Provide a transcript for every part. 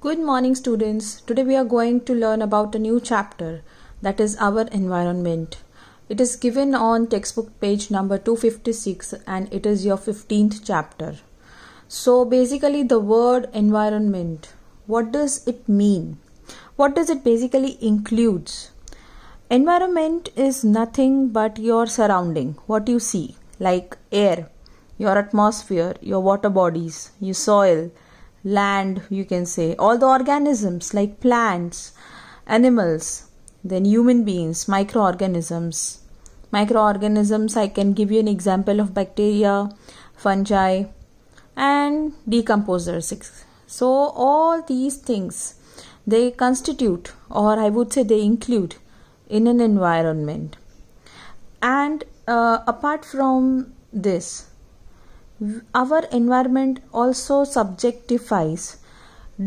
Good morning, students. Today we are going to learn about a new chapter that is our environment. It is given on textbook page number 256 and it is your 15th chapter. So, basically, the word environment what does it mean? What does it basically includes? Environment is nothing but your surrounding, what you see, like air, your atmosphere, your water bodies, your soil land you can say all the organisms like plants animals then human beings microorganisms microorganisms i can give you an example of bacteria fungi and decomposers so all these things they constitute or i would say they include in an environment and uh, apart from this our environment also subjectifies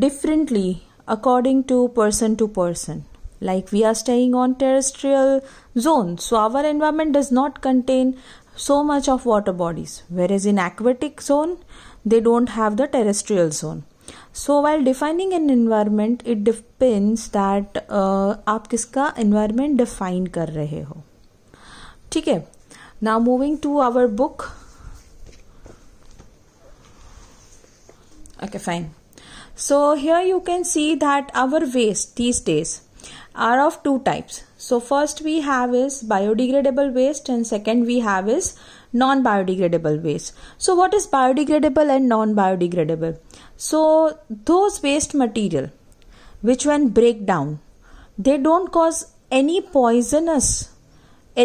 differently according to person to person like we are staying on terrestrial zone so our environment does not contain so much of water bodies whereas in aquatic zone they don't have the terrestrial zone so while defining an environment it depends that uh, आप kiska environment define kar rahe ho. ठीक है now moving to our book okay fine so here you can see that our waste these days are of two types so first we have is biodegradable waste and second we have is non biodegradable waste so what is biodegradable and non biodegradable so those waste material which when break down they don't cause any poisonous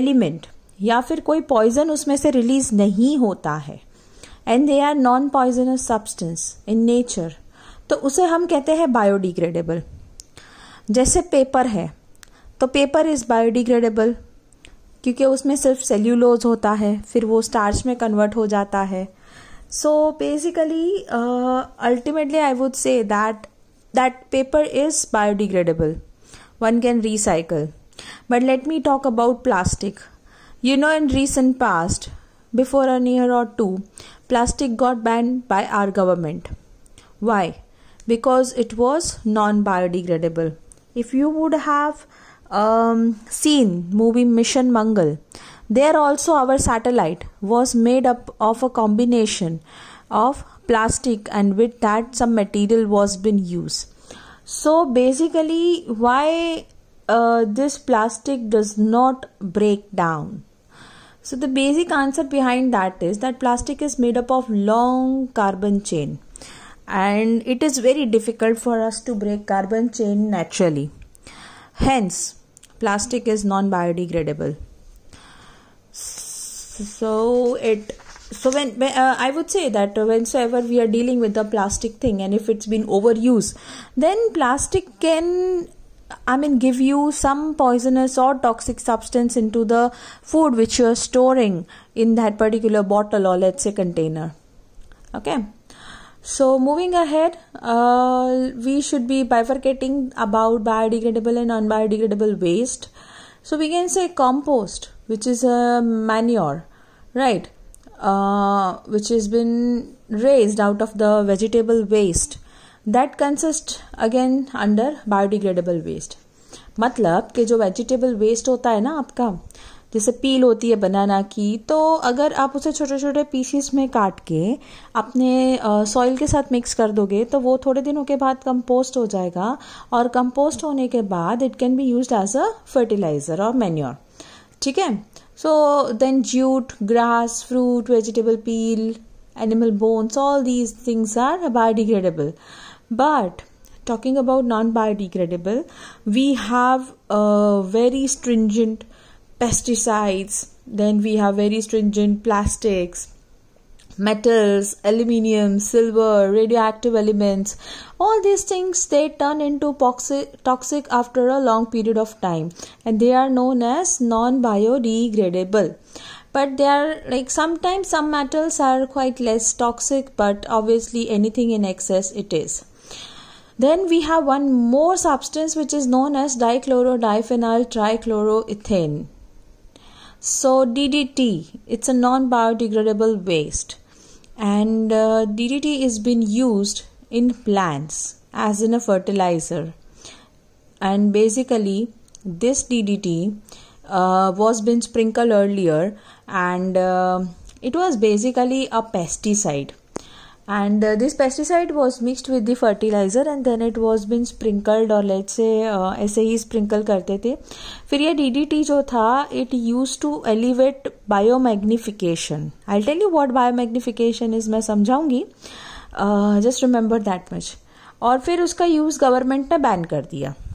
element या फिर कोई poison उसमें से release नहीं होता है and they are non poisonous substance in nature तो उसे हम कहते हैं बायोडिग्रेडेबल जैसे पेपर है तो पेपर इज़ बायोडिग्रेडेबल क्योंकि उसमें सिर्फ सेल्यूलोज होता है फिर वो स्टार्च में कन्वर्ट हो जाता है so basically ultimately I would say that that paper is biodegradable one can recycle but let me talk about plastic you know in recent past before a year or two, plastic got banned by our government. Why? Because it was non biodegradable. If you would have um, seen movie Mission Mangal, there also our satellite was made up of a combination of plastic and with that some material was been used. So basically, why uh, this plastic does not break down? So the basic answer behind that is that plastic is made up of long carbon chain and it is very difficult for us to break carbon chain naturally. Hence, plastic is non-biodegradable. So it so when uh, I would say that whenever we are dealing with the plastic thing and if it's been overused, then plastic can I mean, give you some poisonous or toxic substance into the food which you are storing in that particular bottle or let's say container. Okay. So, moving ahead, uh, we should be bifurcating about biodegradable and non biodegradable waste. So, we can say compost, which is a manure, right? Uh, which has been raised out of the vegetable waste that consist again under biodegradable waste मतलब कि जो vegetable waste होता है ना आपका जैसे पील होती है बनाना की तो अगर आप उसे छोटे छोटे पीसीस में काट के अपने सॉइल के साथ मिक्स कर दोगे तो वो थोड़े दिनों के बाद कंपोस्ट हो जाएगा और कंपोस्ट होने के बाद it can be use as a fertiliser और मैन्योर ठीक है so then jute grass fruit vegetable peel animal bones all these things are biodegradable But talking about non biodegradable, we have a very stringent pesticides, then we have very stringent plastics, metals, aluminium, silver, radioactive elements. All these things they turn into toxic after a long period of time and they are known as non biodegradable but there are like sometimes some metals are quite less toxic but obviously anything in excess it is then we have one more substance which is known as dichlorodiphenyl trichloroethane. So DDT, it's a non-biodegradable waste and uh, DDT is being used in plants as in a fertilizer and basically this DDT uh, was being sprinkled earlier and uh, it was basically a pesticide and uh, this pesticide was mixed with the fertilizer and then it was been sprinkled or let's say uh, ऐसे ही sprinkle करते थे फिर यह D D T जो था it use to elevate bio biomagnification I tell you what bio biomagnification is मैं समझाऊंगी just remember that much और फिर उसका यूज़ गवर्नमेंट ने बैन कर दिया